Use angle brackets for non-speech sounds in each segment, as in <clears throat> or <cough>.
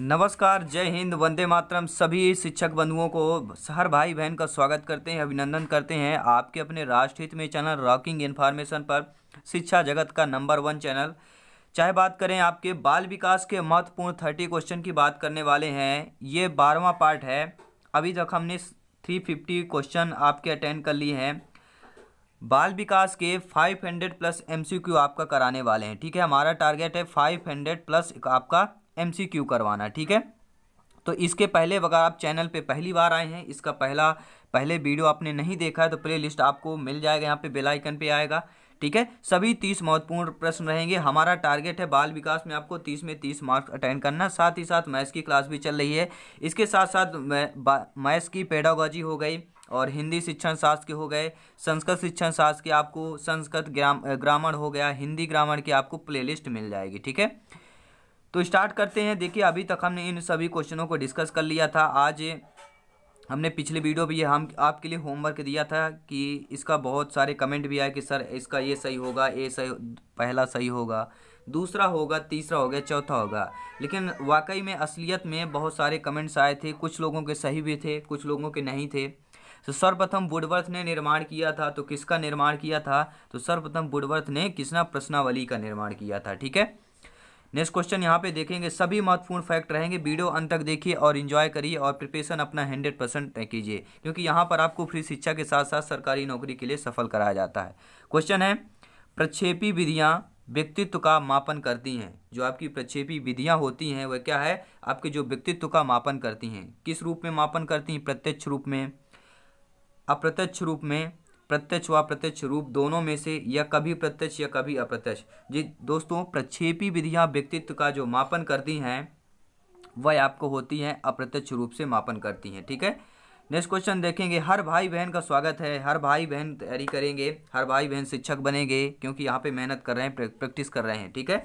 नमस्कार जय हिंद वंदे मातरम सभी शिक्षक बंधुओं को हर भाई बहन का स्वागत करते हैं अभिनंदन करते हैं आपके अपने राष्ट्रहित में चैनल रॉकिंग इन्फॉर्मेशन पर शिक्षा जगत का नंबर वन चैनल चाहे बात करें आपके बाल विकास के महत्वपूर्ण थर्टी क्वेश्चन की बात करने वाले हैं ये बारहवा पार्ट है अभी तक हमने थ्री फिफ्टी क्वेश्चन आपके अटेंड कर लिए हैं बाल विकास के 500 प्लस एमसीक्यू आपका कराने वाले हैं ठीक है हमारा टारगेट है 500 प्लस आपका एमसीक्यू करवाना ठीक है तो इसके पहले अगर आप चैनल पे पहली बार आए हैं इसका पहला पहले वीडियो आपने नहीं देखा है तो प्ले लिस्ट आपको मिल जाएगा यहाँ पे बेल आइकन पे आएगा ठीक है सभी तीस महत्वपूर्ण प्रश्न रहेंगे हमारा टारगेट है बाल विकास में आपको तीस में तीस मार्क्स अटेंड करना साथ ही साथ मैथ्स की क्लास भी चल रही है इसके साथ साथ मैथ्स की पेडागोजी हो गई और हिंदी शिक्षण शास्त्र के हो गए संस्कृत शिक्षण शास्त्र के आपको संस्कृत ग्राम ग्रामर हो गया हिंदी ग्रामर की आपको प्लेलिस्ट मिल जाएगी ठीक है तो स्टार्ट करते हैं देखिए अभी तक हमने इन सभी क्वेश्चनों को डिस्कस कर लिया था आज हमने पिछले वीडियो भी हम आपके लिए होमवर्क दिया था कि इसका बहुत सारे कमेंट भी आए कि सर इसका ये सही होगा ये सही पहला सही होगा दूसरा होगा तीसरा होगा चौथा होगा लेकिन वाकई में असलियत में बहुत सारे कमेंट्स आए थे कुछ लोगों के सही भी थे कुछ लोगों के नहीं थे तो सर्वप्रथम बुडवर्थ ने निर्माण किया था तो किसका निर्माण किया था तो सर्वप्रथम बुडवर्थ ने किसना प्रश्नावली का निर्माण किया था ठीक है नेक्स्ट क्वेश्चन यहाँ पे देखेंगे सभी महत्वपूर्ण फैक्ट रहेंगे वीडियो अंत तक देखिए और इन्जॉय करिए और प्रिपरेशन अपना हंड्रेड परसेंट कीजिए क्योंकि यहाँ पर आपको फ्री शिक्षा के साथ साथ सरकारी नौकरी के लिए सफल कराया जाता है क्वेश्चन है प्रक्षेपी विधियाँ व्यक्तित्व का मापन करती हैं जो आपकी प्रक्षेपी विधियाँ होती हैं वह क्या है आपके जो व्यक्तित्व का मापन करती हैं किस रूप में मापन करती हैं प्रत्यक्ष रूप में अप्रत्यक्ष रूप में प्रत्यक्ष व अप्रत्यक्ष रूप दोनों में से या कभी प्रत्यक्ष या कभी अप्रत्यक्ष जी दोस्तों प्रक्षेपी विधियां व्यक्तित्व का जो मापन करती हैं वह आपको होती हैं अप्रत्यक्ष रूप से मापन करती हैं ठीक है नेक्स्ट क्वेश्चन देखेंगे हर भाई बहन का स्वागत है हर भाई बहन तैयारी करेंगे हर भाई बहन शिक्षक बनेंगे क्योंकि यहाँ पे मेहनत कर रहे हैं प्रैक्टिस कर रहे हैं ठीक है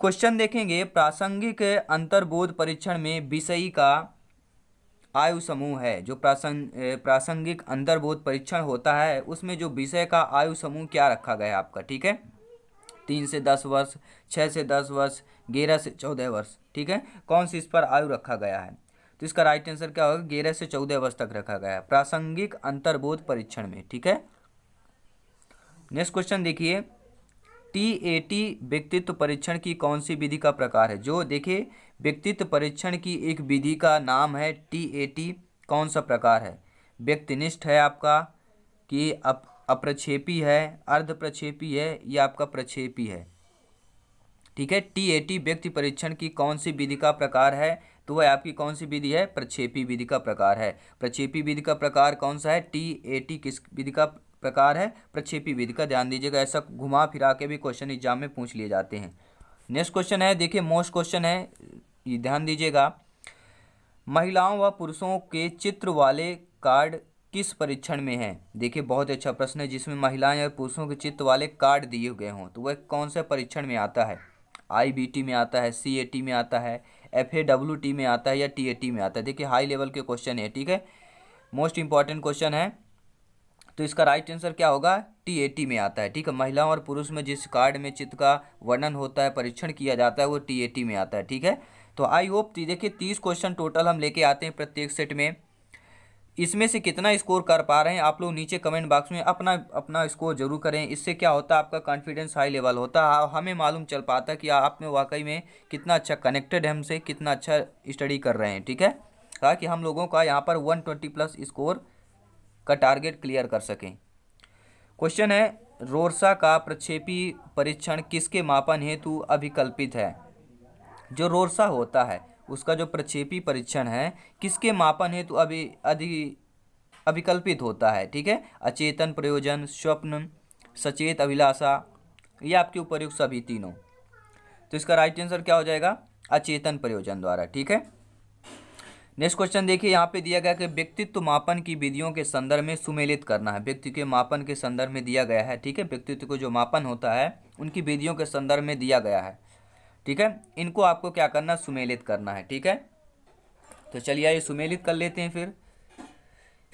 क्वेश्चन देखेंगे प्रासंगिक अंतर्बोध परीक्षण में विषयी का आयु समूह है जो प्रासंग प्रासंगिक अंतर्बोध परीक्षण होता है उसमें जो विषय का आयु समूह क्या रखा गया है आपका ठीक है तीन से दस वर्ष छः से दस वर्ष ग्यारह से चौदह वर्ष ठीक है कौन सी इस पर आयु रखा गया है तो इसका राइट आंसर क्या होगा ग्यारह से चौदह वर्ष तक रखा गया है प्रासंगिक अंतर्बोध परीक्षण में ठीक है नेक्स्ट क्वेश्चन देखिए टीएटी व्यक्तित्व परीक्षण की कौन सी विधि का प्रकार है जो देखिए व्यक्तित्व परीक्षण की एक विधि का नाम है टीएटी कौन सा प्रकार है व्यक्तिनिष्ठ है आपका कि अप अप्रक्षेपी है अर्ध प्रक्षेपी है या आपका प्रक्षेपी है ठीक है टीएटी व्यक्ति परीक्षण की कौन सी विधि का प्रकार है तो वह आपकी कौन सी विधि है प्रक्षेपी विधि का प्रकार है प्रक्षेपी विधि का प्रकार कौन सा है टी ए टी किस विधि का प्रकार है प्रक्षेपी विधि का ध्यान दीजिएगा ऐसा घुमा फिरा के भी क्वेश्चन एग्जाम में पूछ लिए जाते हैं नेक्स्ट क्वेश्चन है देखिए मोस्ट क्वेश्चन है ये ध्यान दीजिएगा महिलाओं व पुरुषों के चित्र वाले कार्ड किस परीक्षण में है देखिए बहुत अच्छा प्रश्न है जिसमें महिलाएं और पुरुषों के चित्र वाले कार्ड दिए गए हों तो वह कौन से परीक्षण में आता है आईबीटी में आता है सीएटी में आता है टी में आता है या टीएटी में आता है देखिए हाई लेवल के क्वेश्चन है ठीक है मोस्ट इंपॉर्टेंट क्वेश्चन है तो इसका राइट आंसर क्या होगा टी ए टी में आता है ठीक है महिलाओं और पुरुष में जिस कार्ड में चित्त का वर्णन होता है परीक्षण किया जाता है वो टी ए टी में आता है ठीक है तो आई होप देखिए तीस क्वेश्चन टोटल हम लेके आते हैं प्रत्येक सेट में इसमें से कितना स्कोर कर पा रहे हैं आप लोग नीचे कमेंट बॉक्स में अपना अपना स्कोर जरूर करें इससे क्या होता है आपका कॉन्फिडेंस हाई लेवल होता है हाँ, हमें मालूम चल पाता है कि आप में वाकई में कितना अच्छा कनेक्टेड है हमसे कितना अच्छा स्टडी कर रहे हैं ठीक है ताकि हम लोगों का यहाँ पर 120 प्लस स्कोर का टारगेट क्लियर कर सकें क्वेश्चन है रोरसा का प्रक्षेपी परीक्षण किसके मापन हेतु अभिकल्पित है जो रोरसा होता है उसका जो प्रक्षेपी परीक्षण है किसके मापन हेतु अभि अधि अभिकल्पित होता है ठीक है अचेतन प्रयोजन स्वप्न सचेत अभिलाषा ये आपके उपरयुक्त सभी तीनों तो इसका राइट आंसर क्या हो जाएगा अचेतन प्रयोजन द्वारा ठीक है नेक्स्ट क्वेश्चन देखिए यहाँ पे दिया गया कि व्यक्तित्व मापन की विधियों के संदर्भ में सुमेलित करना है व्यक्ति के मापन के संदर्भ में दिया गया है ठीक है व्यक्तित्व को जो मापन होता है उनकी विधियों के संदर्भ में दिया गया है ठीक है इनको आपको क्या करना सुमेलित करना है ठीक है तो चलिए ये सुमेलित कर लेते हैं फिर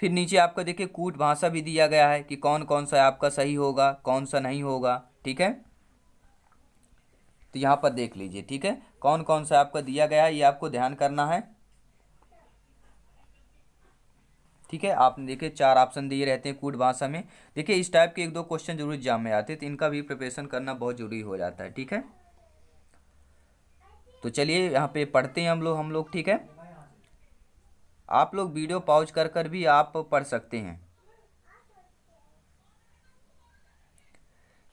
फिर नीचे आपका देखिए कूट भाषा भी दिया गया है कि कौन कौन सा आपका सही होगा कौन सा नहीं होगा ठीक है तो यहाँ पर देख लीजिए ठीक है कौन कौन सा आपका दिया गया है ये आपको ध्यान करना है ठीक है आपने देखिए चार ऑप्शन दिए रहते हैं कूट भाषा में देखिए इस टाइप के एक दो क्वेश्चन जरूर एग्जाम में आते हैं तो इनका भी प्रिपरेशन करना बहुत जरूरी हो जाता है ठीक है तो चलिए यहाँ पे पढ़ते हैं हम लोग हम लोग ठीक है आप लोग वीडियो पॉज कर कर भी आप पढ़ सकते हैं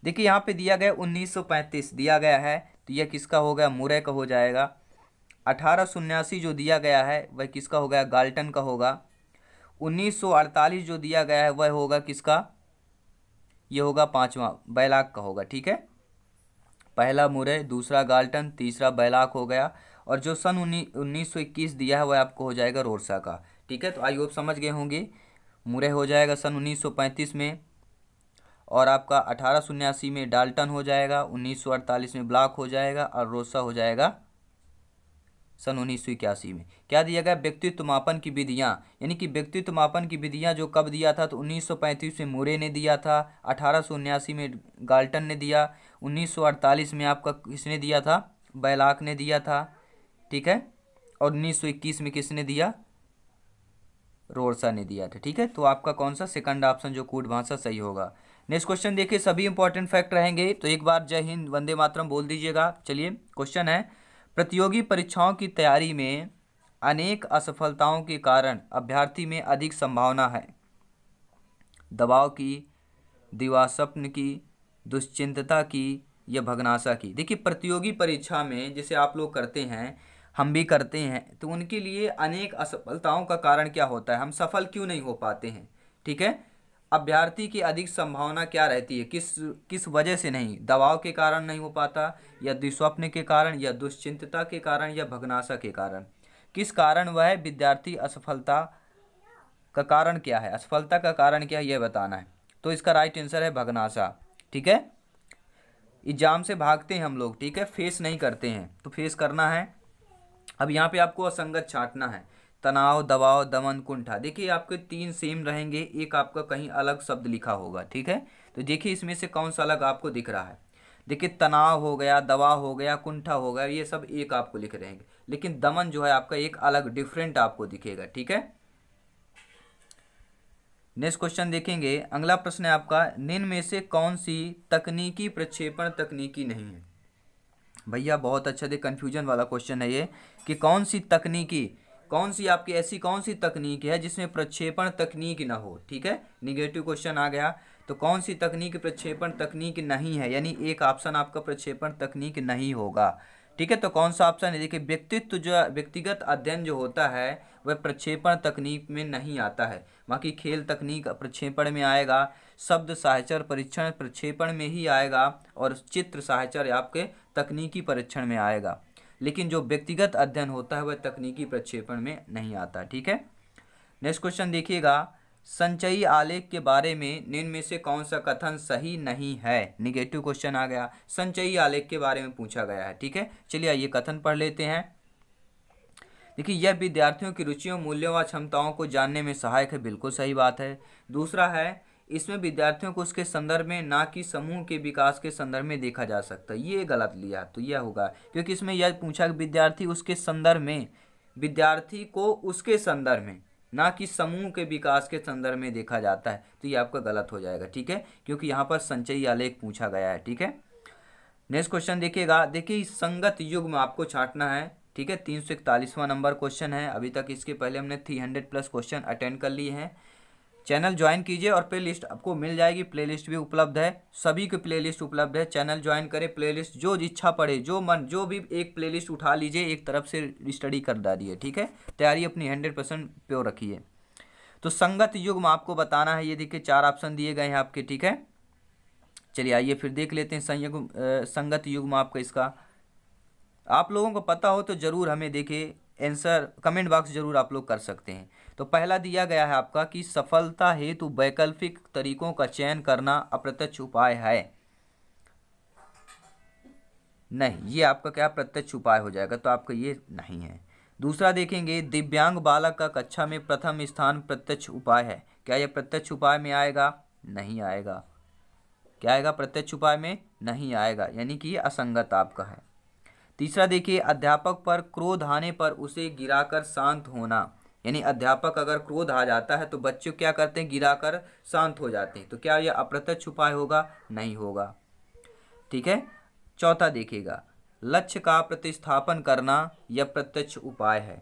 देखिए यहाँ पे दिया गया 1935 दिया गया है तो यह किसका हो गया मुरे का हो जाएगा अठारह जो दिया गया है वह किसका हो गया गाल्टन का होगा 1948 जो दिया गया है वह होगा किसका यह होगा पांचवा बैलाक का होगा ठीक है पहला मुरे दूसरा गाल्टन तीसरा बैलाक हो गया और जो सन उन्नीस सौ दिया है वह आपको हो जाएगा रोरसा का ठीक है तो आई होप समझ गए होंगे मुरे हो जाएगा सन 1935 में और आपका अठारह में डाल्टन हो जाएगा 1948 में ब्लॉक हो जाएगा और रोसा हो जाएगा सन उन्नीस में क्या दिया गया व्यक्तित्व मापन की विधियाँ यानी कि व्यक्तित्व मापन की विधियाँ जो कब दिया था तो 1935 में मोरे ने दिया था अठारह में गाल्टन ने दिया 1948 में आपका किसने दिया था बैलाक ने दिया था ठीक है और 1921 में किसने दिया रोरसा ने दिया था ठीक है तो आपका कौन सा सेकंड ऑप्शन जो कूट भाषा सही होगा नेक्स्ट क्वेश्चन देखिए सभी इंपॉर्टेंट फैक्ट रहेंगे तो एक बार जय हिंद वंदे मातरम बोल दीजिएगा चलिए क्वेश्चन है प्रतियोगी परीक्षाओं की तैयारी में अनेक असफलताओं के कारण अभ्यर्थी में अधिक संभावना है दबाव की दिवास्वप्न की दुश्चिंतता की या भगनाशा की देखिए प्रतियोगी परीक्षा में जैसे आप लोग करते हैं हम भी करते हैं तो उनके लिए अनेक असफलताओं का कारण क्या होता है हम सफल क्यों नहीं हो पाते हैं ठीक है अभ्यर्थी की अधिक संभावना क्या रहती है किस किस वजह से नहीं दबाव के कारण नहीं हो पाता या दुस्वप्न के कारण या दुश्चिंतता के कारण या भगनाशा के कारण किस कारण वह विद्यार्थी असफलता का कारण क्या है असफलता का कारण क्या है यह बताना है तो इसका राइट आंसर है भगनाशा ठीक है एग्जाम से भागते हैं हम लोग ठीक है फेस नहीं करते हैं तो फेस करना है अब यहाँ पे आपको असंगत छाटना है तनाव दबाव दमन कुंठा देखिए आपके तीन सेम रहेंगे एक आपका कहीं अलग शब्द लिखा होगा ठीक है तो देखिए इसमें से कौन सा अलग आपको दिख रहा है देखिए तनाव हो गया दबाव हो गया कुंठा हो गया ये सब एक आपको लिख रहेंगे लेकिन दमन जो है आपका एक अलग डिफरेंट आपको दिखेगा ठीक है नेक्स्ट क्वेश्चन देखेंगे अगला प्रश्न है आपका निन्न में से कौन सी तकनीकी प्रक्षेपण तकनीकी नहीं है भैया बहुत अच्छा दे कन्फ्यूजन वाला क्वेश्चन है ये कि कौन सी तकनीकी कौन सी आपकी ऐसी कौन सी तकनीक है जिसमें प्रक्षेपण तकनीक ना हो ठीक है निगेटिव क्वेश्चन आ गया तो कौन सी तकनीक प्रक्षेपण तकनीक नहीं है यानी एक ऑप्शन आपका प्रक्षेपण तकनीक नहीं होगा ठीक है तो कौन सा ऑप्शन है देखिए व्यक्तित्व जो व्यक्तिगत अध्ययन जो होता है वह प्रक्षेपण तकनीक में नहीं आता है बाकी खेल तकनीक प्रक्षेपण में आएगा शब्द साहचर परीक्षण प्रक्षेपण में ही आएगा और चित्र साहचर आपके तकनीकी परीक्षण में आएगा लेकिन जो व्यक्तिगत अध्ययन होता है वह तकनीकी प्रक्षेपण में नहीं आता ठीक है नेक्स्ट क्वेश्चन देखिएगा संचयी आलेख के बारे में निम्न में से कौन सा कथन सही नहीं है निगेटिव क्वेश्चन आ गया संचयी आलेख के बारे में पूछा गया है ठीक है चलिए आइए कथन पढ़ लेते हैं देखिए यह विद्यार्थियों की रुचियों मूल्यों व क्षमताओं को जानने में सहायक है बिल्कुल सही बात है दूसरा है इसमें विद्यार्थियों को उसके संदर्भ में ना कि समूह के विकास के संदर्भ में देखा जा सकता है ये गलत लिया तो यह होगा क्योंकि इसमें यह पूछा कि विद्यार्थी उसके संदर्भ में विद्यार्थी को उसके संदर्भ में ना कि समूह के विकास के संदर्भ में देखा जाता है तो ये आपका गलत हो जाएगा ठीक है क्योंकि यहाँ पर संचयी आलेख पूछा गया है ठीक है नेक्स्ट क्वेश्चन देखिएगा देखिए संगत युग में आपको छाटना है ठीक है तीन सौ इकतालीसवां नंबर क्वेश्चन है अभी तक इसके पहले हमने three hundred plus question attend कर लिए हैं चैनल ज्वाइन कीजिए और प्लेलिस्ट आपको मिल जाएगी प्लेलिस्ट भी उपलब्ध है सभी की प्लेलिस्ट उपलब्ध है चैनल ज्वाइन करें प्लेलिस्ट जो इच्छा पड़े जो मन जो भी एक प्लेलिस्ट उठा लीजिए एक तरफ से स्टडी कर डालिए ठीक है तैयारी अपनी हंड्रेड परसेंट प्योर रखिए तो संगत युग में आपको बताना है ये देखिए चार ऑप्शन दिए गए हैं आपके ठीक है चलिए आइए फिर देख लेते हैं संयुग संगत युग में आपका इसका आप लोगों को पता हो तो ज़रूर हमें देखिए आंसर कमेंट बॉक्स ज़रूर आप लोग कर सकते हैं तो पहला दिया गया है आपका कि सफलता हेतु वैकल्पिक तरीकों का चयन करना अप्रत्यक्ष उपाय है नहीं ये आपका क्या प्रत्यक्ष उपाय हो जाएगा तो आपका ये नहीं है दूसरा देखेंगे दिव्यांग बालक का कक्षा में प्रथम स्थान प्रत्यक्ष उपाय है क्या यह प्रत्यक्ष उपाय में आएगा नहीं आएगा क्या आएगा प्रत्यक्ष उपाय में नहीं आएगा यानी कि असंगत आपका है तीसरा देखिए अध्यापक पर क्रोध आने पर उसे गिराकर शांत होना यानी अध्यापक अगर क्रोध आ जाता है तो बच्चे क्या करते हैं गिराकर शांत हो जाते हैं तो क्या यह अप्रत्यक्ष उपाय होगा नहीं होगा ठीक है चौथा देखिएगा लक्ष्य का प्रतिस्थापन करना यह प्रत्यक्ष उपाय है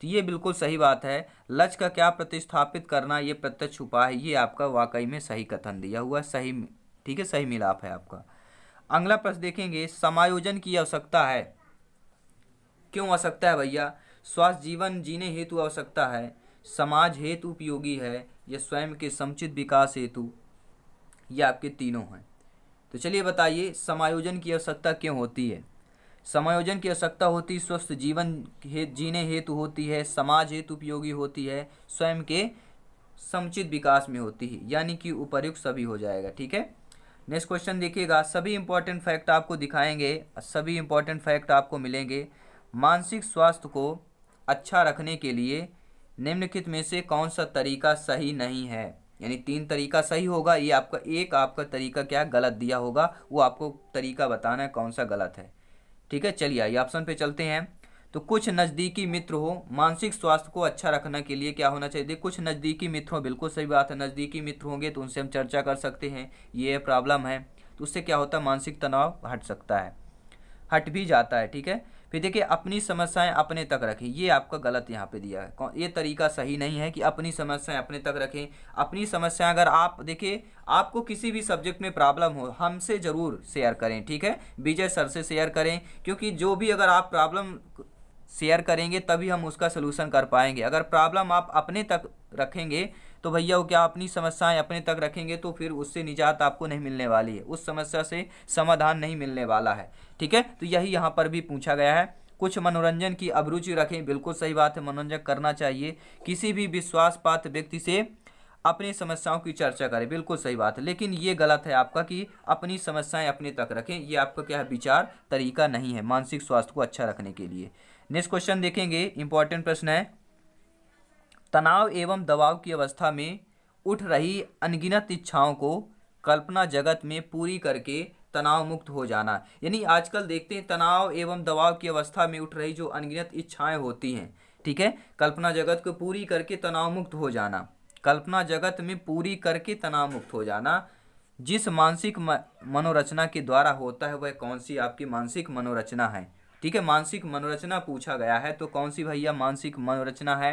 तो ये बिल्कुल सही बात है लक्ष्य का क्या प्रतिस्थापित करना ये प्रत्यक्ष उपाय है ये आपका वाकई में सही कथन दिया हुआ सही ठीक है सही मिलाप है आपका अगला प्रश्न देखेंगे समायोजन की आवश्यकता है क्यों आवश्यकता है भैया स्वास्थ्य जीवन जीने हेतु आवश्यकता है समाज हेतु उपयोगी है या स्वयं के समुचित विकास हेतु ये आपके तीनों हैं तो चलिए बताइए समायोजन की आवश्यकता क्यों होती है समायोजन की आवश्यकता होती स्वस्थ जीवन हे जीने हेतु होती है समाज हेतु उपयोगी होती है स्वयं के समुचित विकास में होती है यानी कि उपयुक्त सभी हो जाएगा ठीक है नेक्स्ट क्वेश्चन देखिएगा सभी इंपॉर्टेंट फैक्ट आपको दिखाएंगे सभी इंपॉर्टेंट फैक्ट आपको मिलेंगे मानसिक स्वास्थ्य को अच्छा रखने के लिए निम्नलिखित में से कौन सा तरीका सही नहीं है यानी तीन तरीका सही होगा ये आपका एक आपका तरीका क्या गलत दिया होगा वो आपको तरीका बताना है कौन सा गलत है ठीक है चलिए आइए ऑप्शन पे चलते हैं तो कुछ नज़दीकी मित्र हो मानसिक स्वास्थ्य को अच्छा रखने के लिए क्या होना चाहिए कुछ नज़दीकी मित्र हो बिल्कुल सही बात है नज़दीकी मित्र होंगे तो उनसे हम चर्चा कर सकते हैं ये प्रॉब्लम है तो उससे क्या होता है मानसिक तनाव हट सकता है हट भी जाता है ठीक है फिर देखिए अपनी समस्याएं अपने तक रखें ये आपका गलत यहाँ पे दिया है ये तरीका सही नहीं है कि अपनी समस्याएं अपने तक रखें अपनी समस्याएं अगर आप देखिए आपको किसी भी सब्जेक्ट में प्रॉब्लम हो हमसे ज़रूर शेयर करें ठीक है विजय सर से शेयर करें क्योंकि जो भी अगर आप प्रॉब्लम शेयर करेंगे तभी हम उसका सलूशन कर पाएंगे अगर प्रॉब्लम आप अपने तक रखेंगे तो भैया वो क्या अपनी समस्याएं अपने तक रखेंगे तो फिर उससे निजात आपको नहीं मिलने वाली है उस समस्या से समाधान नहीं मिलने वाला है ठीक है तो यही यहाँ पर भी पूछा गया है कुछ मनोरंजन की अभिरुचि रखें बिल्कुल सही बात है मनोरंजन करना चाहिए किसी भी विश्वास पात्र व्यक्ति से अपनी समस्याओं की चर्चा करें बिल्कुल सही बात है लेकिन ये गलत है आपका कि अपनी समस्याएं अपने तक रखें ये आपका क्या है विचार तरीका नहीं है मानसिक स्वास्थ्य को अच्छा रखने के लिए नेक्स्ट क्वेश्चन देखेंगे इंपॉर्टेंट प्रश्न है तनाव एवं दबाव की अवस्था में उठ रही अनगिनत इच्छाओं को कल्पना जगत में पूरी करके तनाव मुक्त हो जाना यानी आजकल देखते हैं तनाव एवं दबाव की अवस्था में उठ रही जो अनगिनत इच्छाएं होती हैं ठीक है कल्पना जगत को पूरी करके तनाव मुक्त हो जाना कल्पना जगत में पूरी करके तनाव मुक्त हो जाना जिस मानसिक मनोरचना के द्वारा होता है वह कौन सी आपकी मानसिक मनोरचना है ठीक है मानसिक मनोरचना पूछा गया है तो कौन सी भैया मानसिक मनोरचना है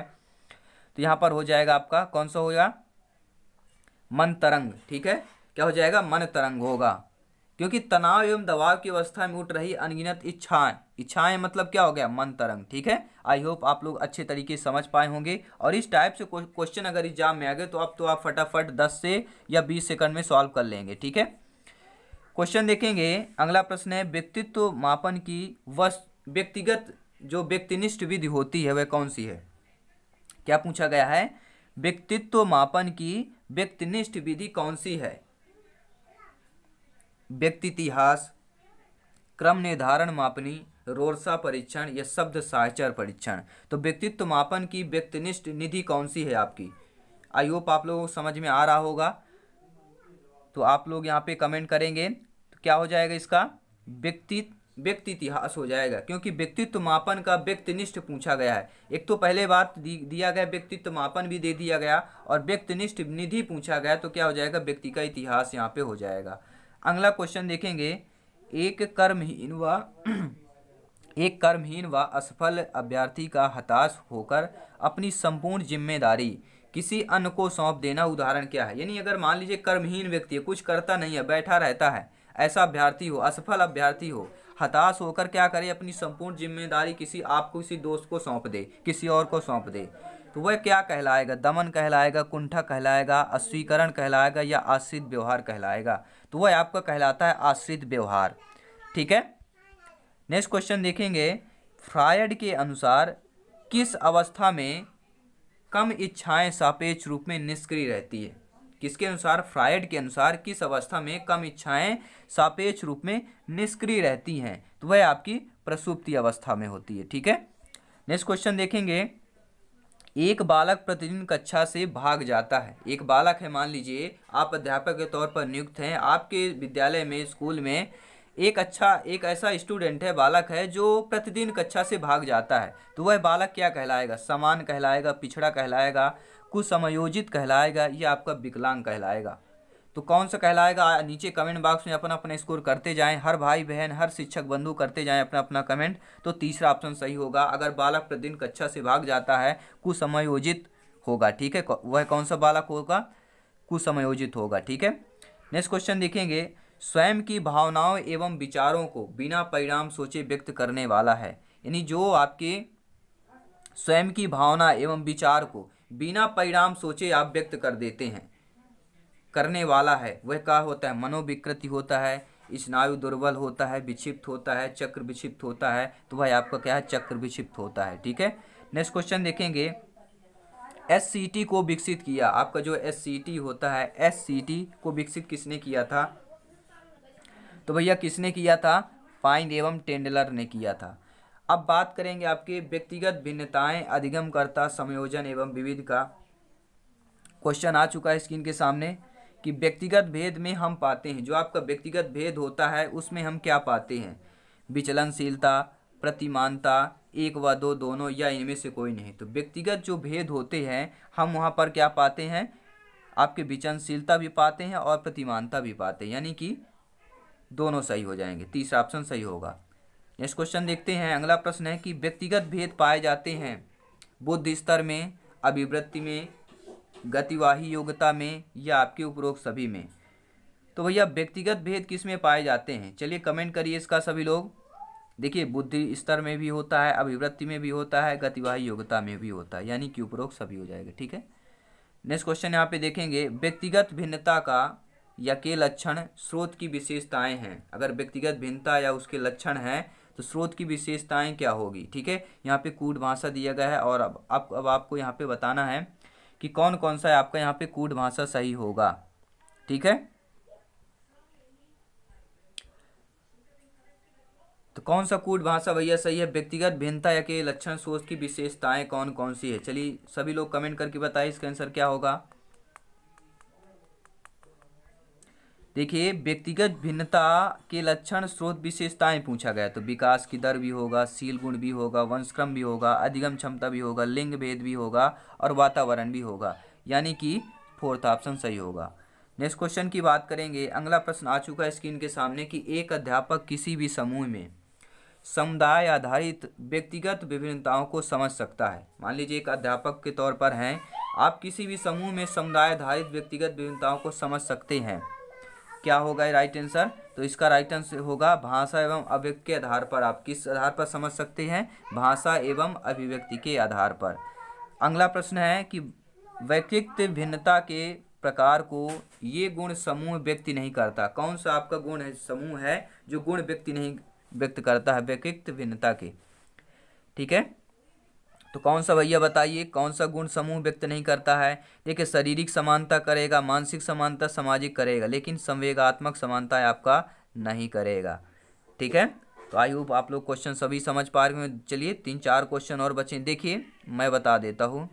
तो यहाँ पर हो जाएगा आपका कौन सा होगा मन तरंग ठीक है क्या हो जाएगा मन तरंग होगा क्योंकि तनाव एवं दबाव की अवस्था में उठ रही अनगिनत इच्छाएं इच्छाएं मतलब क्या हो गया मन तरंग ठीक है आई होप आप लोग अच्छे तरीके से समझ पाए होंगे और इस टाइप से क्वेश्चन अगर एग्जाम में आ गए तो अब तो आप फटाफट 10 से या 20 सेकंड में सॉल्व कर लेंगे ठीक है क्वेश्चन देखेंगे अगला प्रश्न है व्यक्तित्व मापन की वस्तु व्यक्तिगत जो व्यक्तिनिष्ठ विधि होती है वह कौन सी है क्या पूछा गया है व्यक्तित्व मापन की व्यक्तिनिष्ठ विधि कौन सी है व्यक्तितिहास क्रम निर्धारण मापनी रोरसा परीक्षण या शब्द साहचर परीक्षण तो व्यक्तित्व मापन की व्यक्तिनिष्ठ निधि कौन सी है आपकी आई होप आप लोगों को समझ में आ रहा होगा तो आप लोग यहाँ पे कमेंट करेंगे तो क्या हो जाएगा इसका व्यक्तित्व व्यक्ति इतिहास हो जाएगा क्योंकि व्यक्तित्व मापन का व्यक्तिनिष्ठ पूछा गया है एक तो पहले बात दिया गया व्यक्तित्व मापन भी दे दिया गया और व्यक्तिनिष्ठ निधि पूछा गया तो क्या हो जाएगा व्यक्ति का इतिहास यहाँ पे हो जाएगा अगला क्वेश्चन देखेंगे एक कर्महीन व <clears throat> एक कर्महीन व असफल अभ्यर्थी का हताश होकर अपनी संपूर्ण जिम्मेदारी किसी अन्य को सौंप देना उदाहरण क्या है यानी अगर मान लीजिए कर्महीन व्यक्ति है कुछ करता नहीं है बैठा रहता है ऐसा अभ्यर्थी हो असफल अभ्यर्थी हो हताश होकर क्या करे अपनी संपूर्ण जिम्मेदारी किसी आपको किसी दोस्त को सौंप दे किसी और को सौंप दे तो वह क्या कहलाएगा दमन कहलाएगा कुंठा कहलाएगा अस्वीकरण कहलाएगा या आश्रित व्यवहार कहलाएगा तो वह आपका कहलाता है आश्रित व्यवहार ठीक है नेक्स्ट क्वेश्चन देखेंगे फ्रायड के अनुसार किस अवस्था में कम इच्छाएं सापेक्ष रूप में निष्क्रिय रहती है किसके अनुसार फ्रायड के अनुसार किस अवस्था में कम इच्छाएं सापेक्ष रूप में निष्क्रिय रहती हैं तो वह आपकी प्रसुप्ति अवस्था में होती है ठीक है नेक्स्ट क्वेश्चन देखेंगे एक बालक प्रतिदिन कक्षा से भाग जाता है एक बालक है मान लीजिए आप अध्यापक के तौर पर नियुक्त हैं आपके विद्यालय में स्कूल में एक अच्छा एक ऐसा स्टूडेंट है बालक है जो प्रतिदिन कक्षा से भाग जाता है तो वह बालक क्या कहलाएगा समान कहलाएगा पिछड़ा कहलाएगा कुसमयोजित कहलाएगा या आपका विकलांग कहलाएगा तो कौन सा कहलाएगा नीचे कमेंट बॉक्स में अपना अपना स्कोर करते जाएं हर भाई बहन हर शिक्षक बंधु करते जाएं अपना अपना कमेंट तो तीसरा ऑप्शन सही होगा अगर बालक प्रतिदिन कक्षा से भाग जाता है कुसमयोजित होगा ठीक है वह कौन सा बालक होगा कुसमयोजित होगा ठीक है नेक्स्ट क्वेश्चन देखेंगे स्वयं की भावनाओं एवं विचारों को बिना परिणाम सोचे व्यक्त करने वाला है यानी जो आपके स्वयं की भावना एवं विचार को बिना परिणाम सोचे आप व्यक्त कर देते हैं करने वाला है वह क्या होता है मनोविकृति होता है स्नायु दुर्बल होता है विक्षिप्त होता है चक्र विक्षिप्त होता है तो भाई आपका क्या है चक्र विक्षिप्त होता है ठीक है नेक्स्ट क्वेश्चन देखेंगे एस को विकसित किया आपका जो एस होता है एस को विकसित किसने किया था तो भैया किसने किया था पाइन एवं टेंडलर ने किया था अब बात करेंगे आपके व्यक्तिगत भिन्नताएं अधिगमकर्ता समयोजन एवं विविध का क्वेश्चन आ चुका है स्क्रीन के सामने कि व्यक्तिगत भेद में हम पाते हैं जो आपका व्यक्तिगत भेद होता है उसमें हम क्या पाते हैं विचलनशीलता प्रतिमानता एक व दो दोनों या इनमें से कोई नहीं तो व्यक्तिगत जो भेद होते हैं हम वहाँ पर क्या पाते हैं आपके विचनशीलता भी पाते हैं और प्रतिमानता भी पाते हैं यानी कि दोनों सही हो जाएंगे तीसरा ऑप्शन सही होगा नेक्स्ट क्वेश्चन देखते हैं अगला प्रश्न है कि व्यक्तिगत भेद पाए जाते हैं बुद्ध स्तर में अभिवृत्ति में गतिवाही योग्यता में या आपके उपरोक्त सभी में तो भैया व्यक्तिगत भेद किस में पाए जाते हैं चलिए कमेंट करिए इसका सभी लोग देखिए बुद्धि स्तर में भी होता है अभिवृत्ति में भी होता है गतिवाही योग्यता में भी होता है यानी कि उपरोक्त सभी हो जाएगा ठीक है नेक्स्ट क्वेश्चन यहाँ पे देखेंगे व्यक्तिगत भिन्नता का या के लक्षण स्रोत की विशेषताएं हैं अगर व्यक्तिगत भिन्नता या उसके लक्षण हैं तो स्रोत की विशेषताएं क्या होगी ठीक है यहाँ पे कूट भाषा दिया गया है और अब अब अब आपको यहाँ पे बताना है कि कौन कौन सा आपका यहाँ पे कूट भाषा सही होगा ठीक है तो कौन सा कूट भाषा भैया सही है व्यक्तिगत भिन्नता या के लक्षण सोच की विशेषताएं कौन कौन सी है चलिए सभी लोग कमेंट करके बताए इसका आंसर क्या होगा देखिए व्यक्तिगत भिन्नता के लक्षण स्रोत विशेषताएं पूछा गया तो विकास की दर भी होगा सील गुण भी होगा वंशक्रम भी होगा अधिगम क्षमता भी होगा लिंग भेद भी होगा और वातावरण भी होगा यानी कि फोर्थ ऑप्शन सही होगा नेक्स्ट क्वेश्चन की बात करेंगे अगला प्रश्न आ चुका है स्क्रीन के सामने कि एक अध्यापक किसी भी समूह में समुदाय आधारित व्यक्तिगत विभिन्नताओं को समझ सकता है मान लीजिए एक अध्यापक के तौर पर हैं आप किसी भी समूह में समुदाय आधारित व्यक्तिगत विभिन्नताओं को समझ सकते हैं क्या होगा राइट आंसर तो इसका राइट आंसर होगा भाषा एवं अभिव्यक्ति के आधार पर आप किस आधार पर समझ सकते हैं भाषा एवं अभिव्यक्ति के आधार पर अगला प्रश्न है कि व्यक्तित्व भिन्नता के प्रकार को ये गुण समूह व्यक्ति नहीं करता कौन सा आपका गुण है समूह है जो गुण व्यक्ति नहीं व्यक्त करता है व्यक्तित्व भिन्नता के ठीक है तो कौन सा भैया बताइए कौन सा गुण समूह व्यक्त नहीं करता है देखिए शारीरिक समानता करेगा मानसिक समानता सामाजिक करेगा लेकिन संवेगात्मक समानता आपका नहीं करेगा ठीक है तो आई होप आप लोग क्वेश्चन सभी समझ पा रहे हैं चलिए तीन चार क्वेश्चन और बचे देखिए मैं बता देता हूँ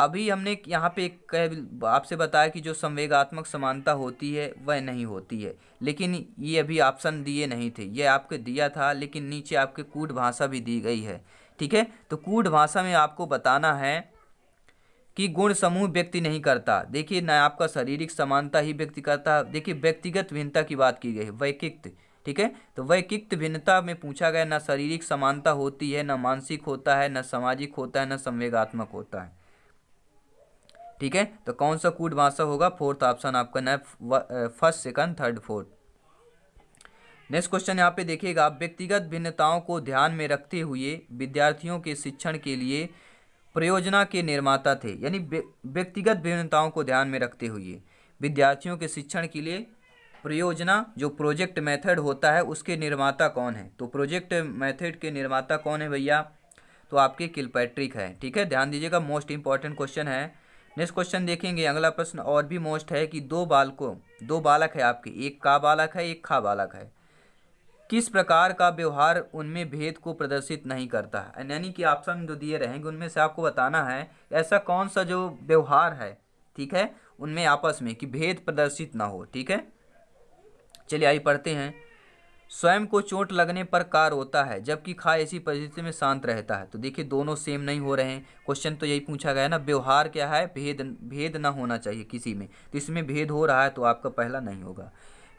अभी हमने यहाँ पे कह आपसे बताया कि जो संवेगात्मक समानता होती है वह नहीं होती है लेकिन ये अभी ऑप्शन दिए नहीं थे ये आपके दिया था लेकिन नीचे आपके कूट भाषा भी दी गई है ठीक है तो कूट भाषा में आपको बताना है कि गुण समूह व्यक्ति नहीं करता देखिए ना आपका शारीरिक समानता ही व्यक्ति करता देखिए व्यक्तिगत भिन्नता की बात की गई है वैकिक्त ठीक है तो वैकिक्त भिन्नता में पूछा गया ना शारीरिक समानता होती है ना मानसिक होता है ना सामाजिक होता है ना संवेगात्मक होता है ठीक है तो कौन सा कूट भाषा होगा फोर्थ ऑप्शन आपका ना first second third fourth next question यहाँ पे देखिएगा व्यक्तिगत भिन्नताओं को ध्यान में रखते हुए विद्यार्थियों के शिक्षण के लिए परियोजना के निर्माता थे यानी व्यक्तिगत भिन्नताओं को ध्यान में रखते हुए विद्यार्थियों के शिक्षण के लिए परियोजना जो प्रोजेक्ट मेथड होता है उसके निर्माता कौन है तो प्रोजेक्ट मेथड के निर्माता कौन है भैया तो आपके किलपैट्रिक है ठीक है ध्यान दीजिएगा मोस्ट इंपॉर्टेंट क्वेश्चन है नेक्स्ट क्वेश्चन देखेंगे अगला प्रश्न और भी मोस्ट है कि दो बालकों दो बालक है आपके एक का बालक है एक खा बालक है किस प्रकार का व्यवहार उनमें भेद को प्रदर्शित नहीं करता है यानी कि ऑप्शन जो दिए रहेंगे उनमें से आपको बताना है ऐसा कौन सा जो व्यवहार है ठीक है उनमें आपस में कि भेद प्रदर्शित ना हो ठीक है चलिए आइए पढ़ते हैं स्वयं को चोट लगने पर कार होता है जबकि खा ऐसी परिस्थिति में शांत रहता है तो देखिए दोनों सेम नहीं हो रहे हैं क्वेश्चन तो यही पूछा गया ना व्यवहार क्या है भेद भेद ना होना चाहिए किसी में तो इसमें भेद हो रहा है तो आपका पहला नहीं होगा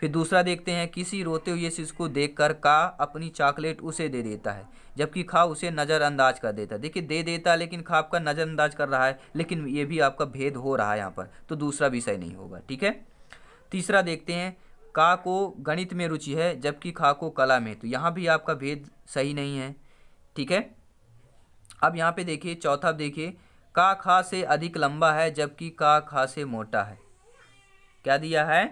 फिर दूसरा देखते हैं किसी रोते हुए शिशु को देखकर का अपनी चॉकलेट उसे दे देता है जबकि खा उसे नज़रअंदाज कर देता है देखिए दे देता है लेकिन खा आपका नज़रअंदाज कर रहा है लेकिन ये भी आपका भेद हो रहा है यहाँ पर तो दूसरा विषय नहीं होगा ठीक है तीसरा देखते हैं का को गणित में रुचि है जबकि खा को कला में तो यहाँ भी आपका भेद सही नहीं है ठीक है अब यहाँ पे देखिए चौथा देखिए का खा से अधिक लंबा है जबकि का खा से मोटा है क्या दिया है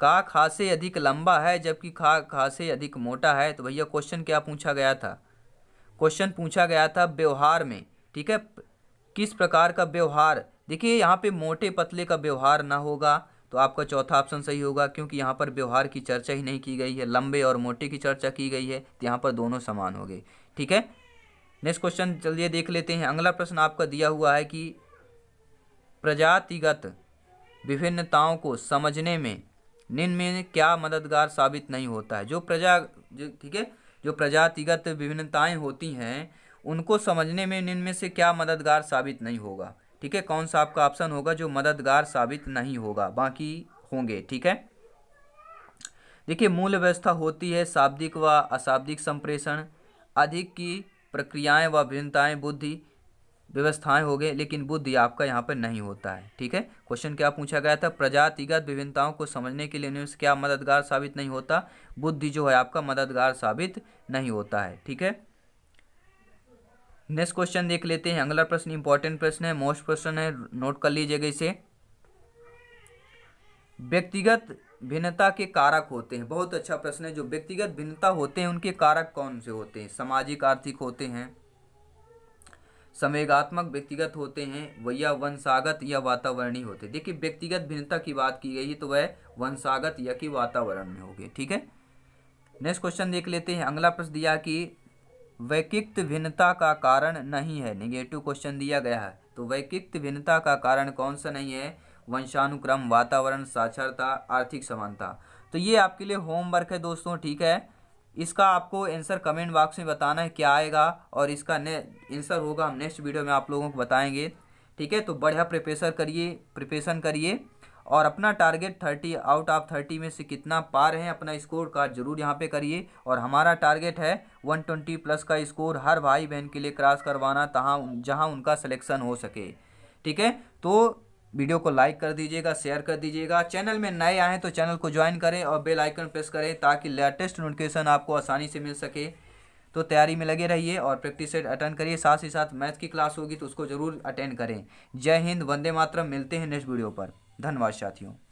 का खा से अधिक लंबा है जबकि खा खा से अधिक मोटा है तो भैया क्वेश्चन क्या पूछा गया था क्वेश्चन पूछा गया था व्यवहार में ठीक है किस प्रकार का व्यवहार देखिए यहाँ पे मोटे पतले का व्यवहार ना होगा तो आपका चौथा ऑप्शन सही होगा क्योंकि यहाँ पर व्यवहार की चर्चा ही नहीं की गई है लंबे और मोटे की चर्चा की गई है तो यहाँ पर दोनों समान हो गए ठीक है नेक्स्ट क्वेश्चन चलिए देख लेते हैं अगला प्रश्न आपका दिया हुआ है कि प्रजातिगत विभिन्नताओं को समझने में निम्न में क्या मददगार साबित नहीं होता है जो प्रजा जो ठीक है जो प्रजातिगत विभिन्नताएं होती हैं उनको समझने में निम्न में से क्या मददगार साबित नहीं होगा ठीक है कौन सा आपका ऑप्शन होगा जो मददगार साबित नहीं होगा बाकी होंगे ठीक है देखिए मूल व्यवस्था होती है शाब्दिक व अशाब्दिक संप्रेषण अधिक की प्रक्रियाएं व भिन्नताएं बुद्धि व्यवस्थाएं हो गए लेकिन बुद्धि आपका यहाँ पर नहीं होता है ठीक है क्वेश्चन क्या पूछा गया था प्रजातिगत विभिन्नताओं को समझने के लिए न्यूज़ क्या मददगार साबित नहीं होता बुद्धि जो है आपका मददगार साबित नहीं होता है ठीक है नेक्स्ट क्वेश्चन देख लेते हैं अगला प्रश्न इंपॉर्टेंट प्रश्न है मोस्ट प्रश्न है नोट कर लीजिएगा इसे व्यक्तिगत भिन्नता के कारक होते हैं बहुत अच्छा प्रश्न है जो व्यक्तिगत भिन्नता होते हैं उनके कारक कौन से होते हैं सामाजिक आर्थिक होते हैं संवेगात्मक व्यक्तिगत होते हैं वह या वंशागत या वातावरणीय होते हैं देखिए व्यक्तिगत भिन्नता की बात की गई है तो वह वंशागत या कि वातावरण में होगी ठीक है नेक्स्ट क्वेश्चन देख लेते हैं अगला प्रश्न दिया कि वैकिक्त भिन्नता का कारण नहीं है निगेटिव क्वेश्चन दिया गया है तो वैकिक्त भिन्नता का कारण कौन सा नहीं है वंशानुक्रम वातावरण साक्षरता आर्थिक समानता तो ये आपके लिए होमवर्क है दोस्तों ठीक है इसका आपको आंसर कमेंट बॉक्स में बताना है क्या आएगा और इसका ने आंसर होगा हम नेक्स्ट वीडियो में आप लोगों को बताएंगे ठीक है तो बढ़िया प्रिपेशन करिए प्रिपेशन करिए और अपना target thirty out of thirty में से कितना पार है अपना स्कोर का जरूर यहाँ पे करिए और हमारा टारगेट है वन ट्वेंटी प्लस का स्कोर हर भाई बहन के लिए क्रॉस करवाना तहाँ जहाँ उनका सिलेक्शन हो सके ठीक है तो वीडियो को लाइक कर दीजिएगा शेयर कर दीजिएगा चैनल में नए आएँ तो चैनल को ज्वाइन करें और बेल आइकन प्रेस करें ताकि लेटेस्ट नोटिफिकेशन आपको आसानी से मिल सके तो तैयारी में लगे रहिए और प्रैक्टिस सेट अटेंड करिए साथ ही साथ मैथ की क्लास होगी तो उसको ज़रूर अटेंड करें जय हिंद वंदे मातरम मिलते हैं नेक्स्ट वीडियो पर धन्यवाद साथियों